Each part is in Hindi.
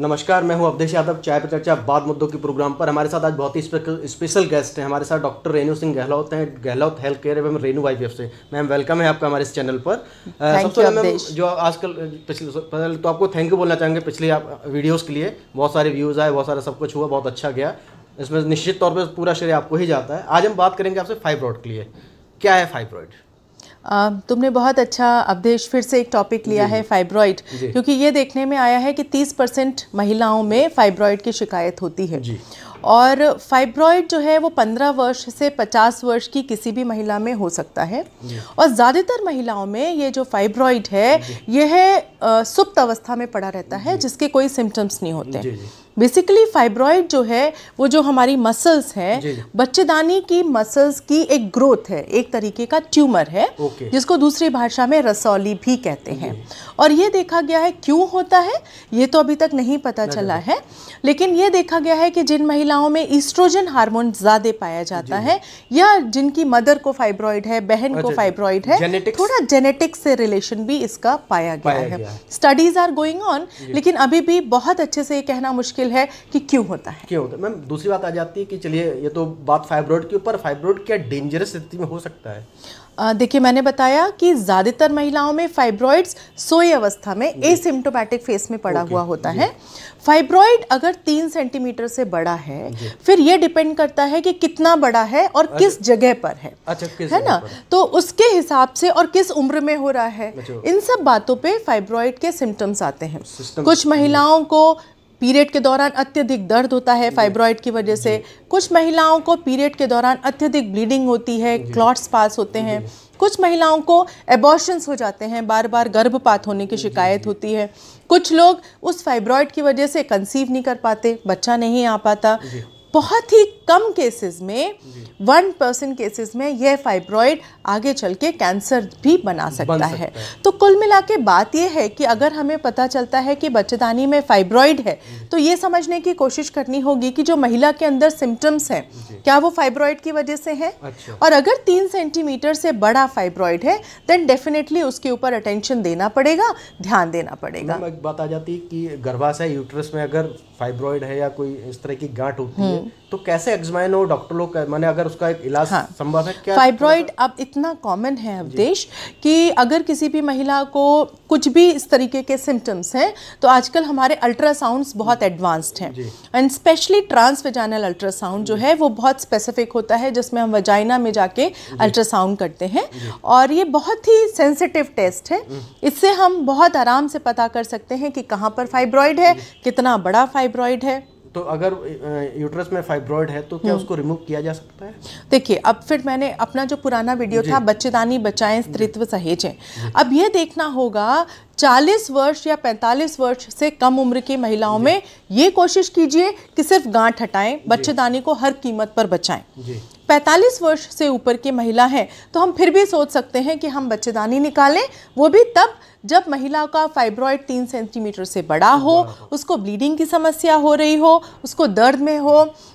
नमस्कार मैं हूं अवधेश यादव चाय पर चर्चा बाद मुद्दों के प्रोग्राम पर हमारे साथ आज बहुत ही स्पेशल गेस्ट हैं हमारे साथ डॉक्टर रेणु सिंह गहलोत हैं गहलोत हेल्थ केयर एवं रेणु वाई पी से मैम वेलकम है आपका हमारे इस चैनल पर सबसे मैम जो आजकल पिछले पहले तो आपको थैंक यू बोलना चाहेंगे पिछले आप वीडियोज़ के लिए बहुत सारे व्यूज़ आए बहुत सारा सब कुछ हुआ बहुत अच्छा गया इसमें निश्चित तौर पर पूरा श्रेय आपको ही जाता है आज हम बात करेंगे आपसे फाइब्रॉड के लिए क्या है फाइब्रॉइड तुमने बहुत अच्छा अवधेश फिर से एक टॉपिक लिया है फाइब्रॉइड क्योंकि ये देखने में आया है कि 30 परसेंट महिलाओं में फाइब्रॉइड की शिकायत होती है और फाइब्रॉइड जो है वो 15 वर्ष से 50 वर्ष की किसी भी महिला में हो सकता है और ज़्यादातर महिलाओं में ये जो फाइब्रॉइड है यह सुप्त अवस्था में पड़ा रहता है जिसके कोई सिम्टम्स नहीं होते बेसिकली फाइब्रॉइड जो है वो जो हमारी मसल्स है बच्चेदानी की मसल्स की एक ग्रोथ है एक तरीके का ट्यूमर है जिसको दूसरी भाषा में रसौली भी कहते हैं और ये देखा गया है क्यों होता है ये तो अभी तक नहीं पता चला है लेकिन ये देखा गया है कि जिन महिलाओं में ईस्ट्रोजन हार्मोन ज़्यादा पाया जाता है या जिनकी मदर को फाइब्रॉइड है बहन को फाइब्रॉइड अच्छा, है थोड़ा जेनेटिक्स से रिलेशन भी इसका पाया गया है स्टडीज आर गोइंग ऑन लेकिन अभी भी बहुत अच्छे से ये कहना मुश्किल मुश्किल है कि क्यों होता है क्यों होता है मैम दूसरी बात आ जाती है कि चलिए ये तो बात फाइब्रॉइड के ऊपर फाइब्रॉइड क्या डेंजरस स्थिति में हो सकता है देखिए मैंने बताया कि ज़्यादातर महिलाओं में फाइब्रॉइड्स सोई अवस्था में एसिम्टोमेटिक फेस में पड़ा हुआ होता है फाइब्रॉइड अगर तीन सेंटीमीटर से बड़ा है फिर ये डिपेंड करता है कि कितना बड़ा है और अच्छा। किस जगह पर है अच्छा, किस है ना तो उसके हिसाब से और किस उम्र में हो रहा है अच्छा। इन सब बातों पे फाइब्रॉइड के सिम्टम्स आते हैं कुछ महिलाओं को पीरियड के दौरान अत्यधिक दर्द होता है फाइब्रॉइड की वजह से कुछ महिलाओं को पीरियड के दौरान अत्यधिक ब्लीडिंग होती है क्लॉट्स पास होते हैं कुछ महिलाओं को एबॉर्शंस हो जाते हैं बार बार गर्भपात होने की शिकायत होती है कुछ लोग उस फाइब्रॉइड की वजह से कंसीव नहीं कर पाते बच्चा नहीं आ पाता बहुत ही कम केसेस में वन परसेंट केसेस में यह फाइब्रॉइड आगे चल के कैंसर भी बना सकता, बन सकता है।, है तो कुल मिला के बात यह है कि अगर हमें पता चलता है कि बच्चेदानी में फाइब्रॉइड है तो ये समझने की कोशिश करनी होगी कि जो महिला के अंदर सिम्टम्स हैं क्या वो फाइब्रॉइड की वजह से है अच्छा। और अगर तीन सेंटीमीटर से बड़ा फाइब्रॉइड है देन डेफिनेटली उसके ऊपर अटेंशन देना पड़ेगा ध्यान देना पड़ेगा एक बात आ जाती है कि गर्भाशय यूट्रस में अगर फाइब्रॉइड है या कोई इस तरह की गांठ होती हम्म। है तो कैसे एग्जमाइन हो डॉक्टर लोग माने अगर उसका एक इलाज हाँ, संभव है क्या फाइब्रॉइड अब इतना कॉमन है देश कि अगर किसी भी महिला को कुछ भी इस तरीके के सिम्टम्स हैं तो आजकल हमारे अल्ट्रासाउंड्स बहुत एडवांस्ड हैं and specially trans vaginal ultrasound जो है वो बहुत स्पेसिफिक होता है जिसमें हम वजाइना में जाके अल्ट्रासाउंड करते हैं और ये बहुत ही सेंसिटिव टेस्ट है हम्म। इससे हम बहुत आराम से पता कर सकते हैं कि कहाँ पर फाइब्रॉइड है कितना बड़ा फाइब्रॉइड है तो अगर यूट्रस में फाइब्रॉइड है तो क्या हम्म। उसको रिमूव किया जा सकता है देखिए अब फिर मैंने अपना जो पुराना वीडियो था बच्चेदानी बचाएं स्त्रित्व सहेजें अब ये देखना होगा 40 वर्ष या 45 वर्ष से कम उम्र की महिलाओं में ये कोशिश कीजिए कि सिर्फ गांठ हटाएं बच्चेदानी को हर कीमत पर बचाएं 45 वर्ष से ऊपर की महिला है तो हम फिर भी सोच सकते हैं कि हम बच्चेदानी निकालें वो भी तब जब महिला का फाइब्रॉइड तीन सेंटीमीटर से बड़ा हो उसको ब्लीडिंग की समस्या हो रही हो उसको दर्द में हो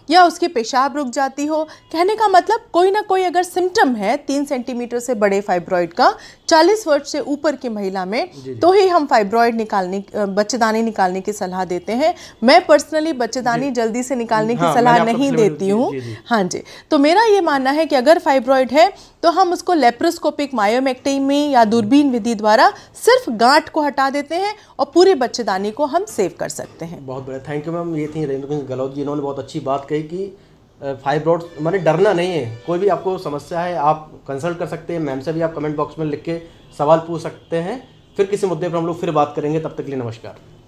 या उसकी पेशाब रुक जाती हो कहने का मतलब कोई ना कोई अगर सिम्टम है तीन सेंटीमीटर से बड़े फाइब्रॉइड का 40 वर्ष से ऊपर की महिला में तो तो ही हम फाइब्रॉयड निकालने बच्चेदानी निकालने की सलाह देते हैं मैं पर्सनली बच्चेदानी जल्दी से निकालने की हाँ, सलाह नहीं देती हूँ हाँ जी तो मेरा ये मानना है कि अगर फाइब्रॉयड है तो हम उसको लेप्रोस्कोपिक मायोमेक्टेमी या दूरबीन विधि द्वारा सिर्फ गांठ को हटा देते हैं और पूरे बच्चेदानी को हम सेव कर सकते हैं बहुत बढ़िया थैंक यू मैम ये थी रेणु गहलोत जी इन्होंने बहुत अच्छी बात कही कि फाइब्रॉड मैंने डरना नहीं है कोई भी आपको समस्या है आप कंसल्ट कर सकते हैं मैम से भी आप कमेंट बॉक्स में लिख के सवाल पूछ सकते हैं फिर किसी मुद्दे पर हम लोग फिर बात करेंगे तब तक के लिए नमस्कार